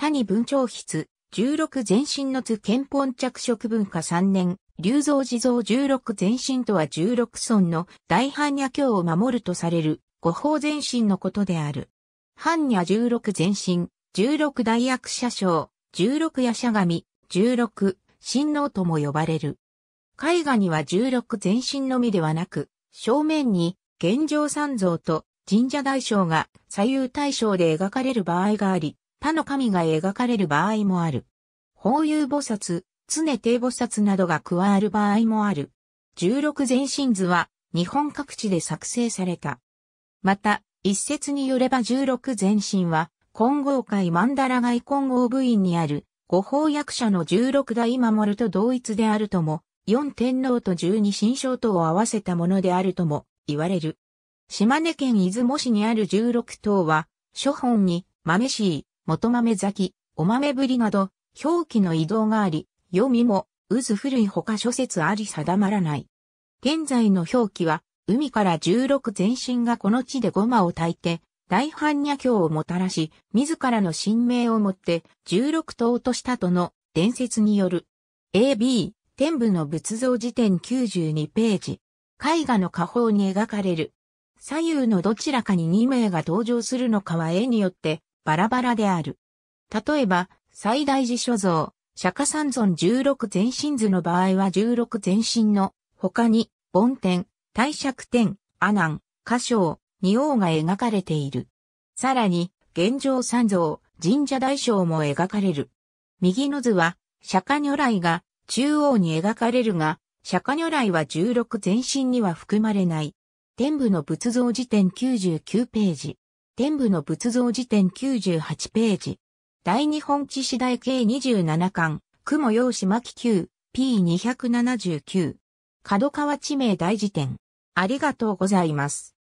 谷文長筆、十六前身の図憲本着色文化三年、竜蔵地蔵十六前身とは十六尊の大般若教を守るとされる、五法前身のことである。般若十六前身、十六大役者章、十六夜叉神、十六、神能とも呼ばれる。絵画には十六前身のみではなく、正面に、現状三像と神社大将が左右対称で描かれる場合があり、他の神が描かれる場合もある。法有菩薩、常定菩薩などが加わる場合もある。十六全身図は日本各地で作成された。また、一説によれば十六全身は、金剛会曼荼羅外金剛部院にある、五法役者の十六代守ると同一であるとも、四天皇と十二神将等を合わせたものであるとも言われる。島根県出雲市にある十六島は、諸本に、豆しい、元豆咲き、お豆ぶりなど、表記の移動があり、読みも、渦古い他諸説あり定まらない。現在の表記は、海から16全身がこの地でゴマを焚いて、大般若経をもたらし、自らの神明をもって16頭としたとの伝説による。AB、天部の仏像辞典92ページ。絵画の下方に描かれる。左右のどちらかに2名が登場するのかは絵によってバラバラである。例えば、最大寺所蔵、釈迦三尊十六全身図の場合は十六全身の他に、梵天、大釈天、阿南、歌唱、二王が描かれている。さらに、現状三蔵、神社大将も描かれる。右の図は、釈迦如来が中央に描かれるが、釈迦如来は16全身には含まれない。天部の仏像辞典99ページ。天部の仏像辞典98ページ。大日本地次第計27巻、雲用紙巻9、P279。角川地名大辞典。ありがとうございます。